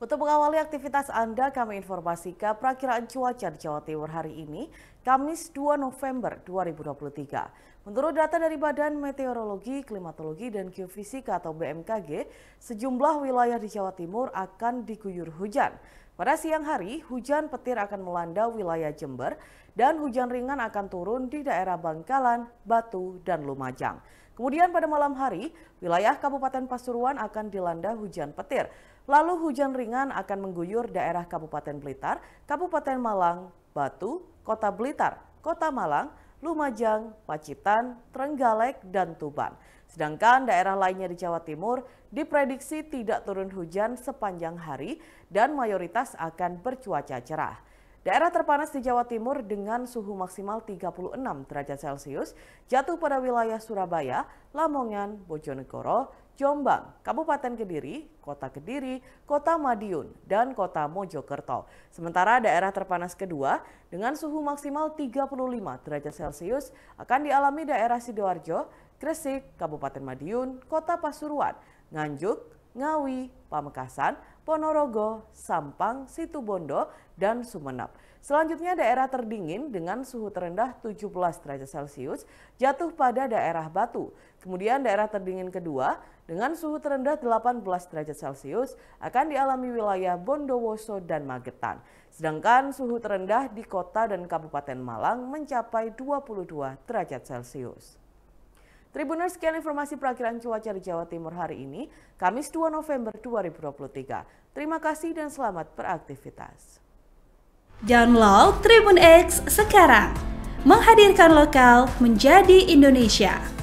Untuk mengawali aktivitas Anda, kami informasikan perakiraan cuaca di Jawa Timur hari ini, Kamis 2 November 2023. Menurut data dari Badan Meteorologi, Klimatologi, dan Geofisika atau BMKG, sejumlah wilayah di Jawa Timur akan diguyur hujan. Pada siang hari, hujan petir akan melanda wilayah Jember dan hujan ringan akan turun di daerah Bangkalan, Batu, dan Lumajang. Kemudian pada malam hari, wilayah Kabupaten Pasuruan akan dilanda hujan petir. Lalu hujan ringan akan mengguyur daerah Kabupaten Blitar, Kabupaten Malang, Batu, Kota Blitar, Kota Malang, Lumajang, Pacitan, Trenggalek, dan Tuban. Sedangkan daerah lainnya di Jawa Timur diprediksi tidak turun hujan sepanjang hari dan mayoritas akan bercuaca cerah. Daerah terpanas di Jawa Timur dengan suhu maksimal 36 derajat Celcius jatuh pada wilayah Surabaya, Lamongan, Bojonegoro, Jombang, Kabupaten Kediri, Kota Kediri, Kota Madiun, dan Kota Mojokerto. Sementara daerah terpanas kedua dengan suhu maksimal 35 derajat Celcius akan dialami daerah Sidoarjo, Gresik, Kabupaten Madiun, Kota Pasuruan, Nganjuk, Ngawi, Pamekasan, Ponorogo, Sampang, Situbondo, dan Sumenep. Selanjutnya daerah terdingin dengan suhu terendah 17 derajat Celcius jatuh pada daerah Batu. Kemudian daerah terdingin kedua dengan suhu terendah 18 derajat Celcius akan dialami wilayah Bondowoso dan Magetan. Sedangkan suhu terendah di kota dan Kabupaten Malang mencapai 22 derajat Celcius. Tribuners, sekian informasi perakhiran cuaca di Jawa Timur hari ini, Kamis 2 November 2023. Terima kasih dan selamat beraktivitas. Download Tribun X sekarang, menghadirkan lokal menjadi Indonesia.